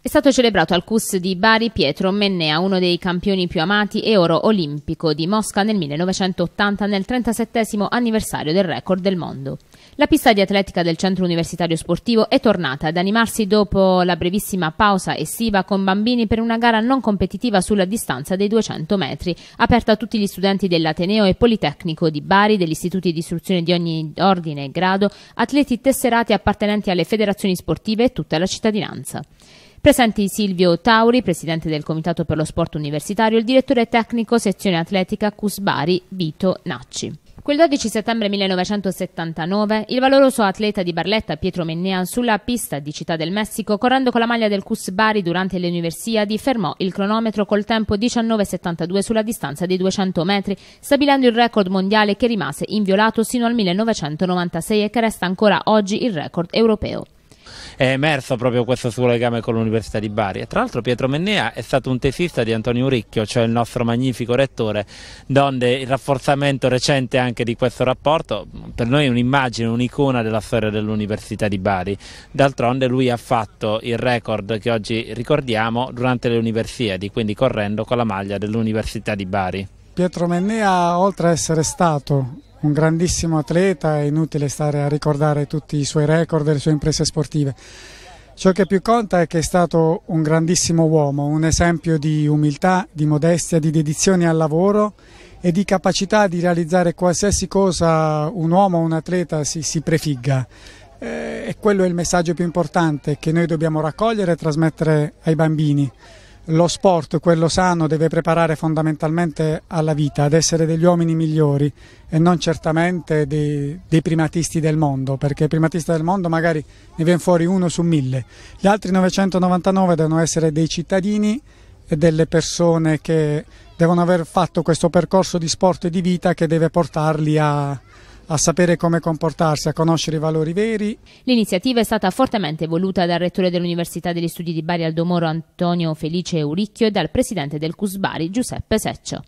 È stato celebrato al CUS di Bari Pietro Mennea, uno dei campioni più amati e oro olimpico di Mosca nel 1980 nel 37 anniversario del record del mondo. La pista di atletica del centro universitario sportivo è tornata ad animarsi dopo la brevissima pausa estiva con bambini per una gara non competitiva sulla distanza dei 200 metri, aperta a tutti gli studenti dell'Ateneo e Politecnico di Bari, degli istituti di istruzione di ogni ordine e grado, atleti tesserati appartenenti alle federazioni sportive e tutta la cittadinanza. Presenti Silvio Tauri, presidente del Comitato per lo Sport Universitario, e il direttore tecnico sezione atletica Cusbari, Vito Nacci. Quel 12 settembre 1979 il valoroso atleta di Barletta Pietro Mennea sulla pista di Città del Messico correndo con la maglia del Cus Bari durante le Universiadi fermò il cronometro col tempo 19.72 sulla distanza di 200 metri stabilendo il record mondiale che rimase inviolato sino al 1996 e che resta ancora oggi il record europeo è emerso proprio questo suo legame con l'Università di Bari. E tra l'altro Pietro Mennea è stato un tesista di Antonio Uricchio, cioè il nostro magnifico rettore, donde il rafforzamento recente anche di questo rapporto per noi è un'immagine, un'icona della storia dell'Università di Bari. D'altronde lui ha fatto il record che oggi ricordiamo durante le Universiadi, quindi correndo con la maglia dell'Università di Bari. Pietro Mennea, oltre a essere stato un grandissimo atleta, è inutile stare a ricordare tutti i suoi record e le sue imprese sportive. Ciò che più conta è che è stato un grandissimo uomo, un esempio di umiltà, di modestia, di dedizione al lavoro e di capacità di realizzare qualsiasi cosa un uomo o un atleta si, si prefigga. Eh, e quello è il messaggio più importante che noi dobbiamo raccogliere e trasmettere ai bambini lo sport, quello sano, deve preparare fondamentalmente alla vita, ad essere degli uomini migliori e non certamente dei, dei primatisti del mondo, perché primatista del mondo magari ne viene fuori uno su mille. Gli altri 999 devono essere dei cittadini e delle persone che devono aver fatto questo percorso di sport e di vita che deve portarli a, a sapere come comportarsi, a conoscere i valori veri. L'iniziativa è stata fortemente voluta dal rettore dell'Università degli Studi di Bari Aldomoro Antonio Felice Uricchio e dal presidente del CUSBARI Giuseppe Seccio.